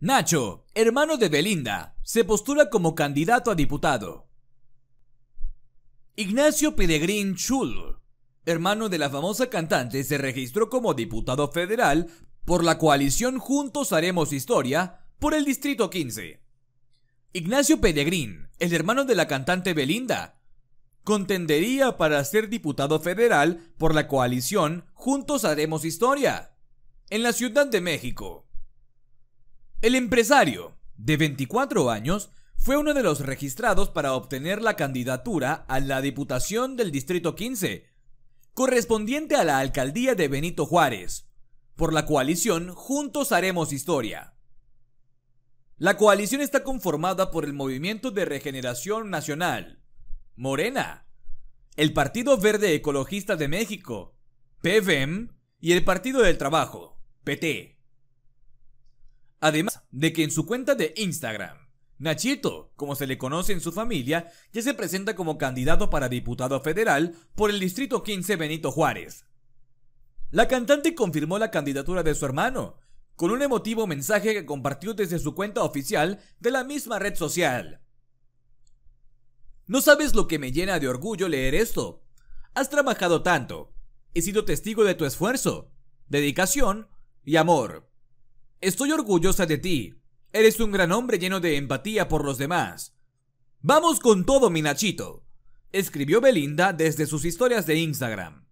Nacho, hermano de Belinda, se postula como candidato a diputado. Ignacio Peregrín Chul, hermano de la famosa cantante, se registró como diputado federal por la coalición Juntos Haremos Historia por el Distrito 15. Ignacio Peregrín, el hermano de la cantante Belinda, contendería para ser diputado federal por la coalición Juntos Haremos Historia en la Ciudad de México. El empresario, de 24 años, fue uno de los registrados para obtener la candidatura a la Diputación del Distrito 15, correspondiente a la alcaldía de Benito Juárez, por la coalición Juntos Haremos Historia. La coalición está conformada por el Movimiento de Regeneración Nacional, Morena, el Partido Verde Ecologista de México, PVM, y el Partido del Trabajo, PT. Además de que en su cuenta de Instagram, Nachito, como se le conoce en su familia, ya se presenta como candidato para diputado federal por el Distrito 15 Benito Juárez. La cantante confirmó la candidatura de su hermano, con un emotivo mensaje que compartió desde su cuenta oficial de la misma red social. No sabes lo que me llena de orgullo leer esto. Has trabajado tanto. He sido testigo de tu esfuerzo, dedicación y amor. Estoy orgullosa de ti. Eres un gran hombre lleno de empatía por los demás. Vamos con todo, minachito! Escribió Belinda desde sus historias de Instagram.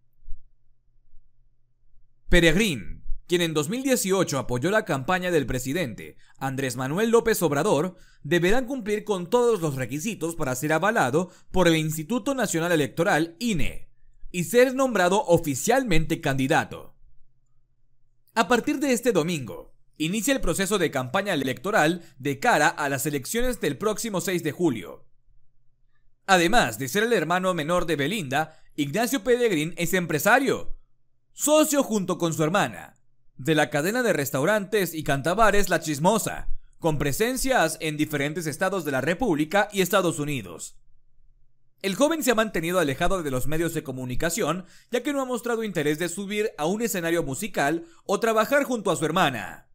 Peregrín, quien en 2018 apoyó la campaña del presidente Andrés Manuel López Obrador, deberá cumplir con todos los requisitos para ser avalado por el Instituto Nacional Electoral INE y ser nombrado oficialmente candidato. A partir de este domingo, inicia el proceso de campaña electoral de cara a las elecciones del próximo 6 de julio. Además de ser el hermano menor de Belinda, Ignacio Pellegrín es empresario, socio junto con su hermana, de la cadena de restaurantes y cantabares La Chismosa, con presencias en diferentes estados de la República y Estados Unidos. El joven se ha mantenido alejado de los medios de comunicación, ya que no ha mostrado interés de subir a un escenario musical o trabajar junto a su hermana.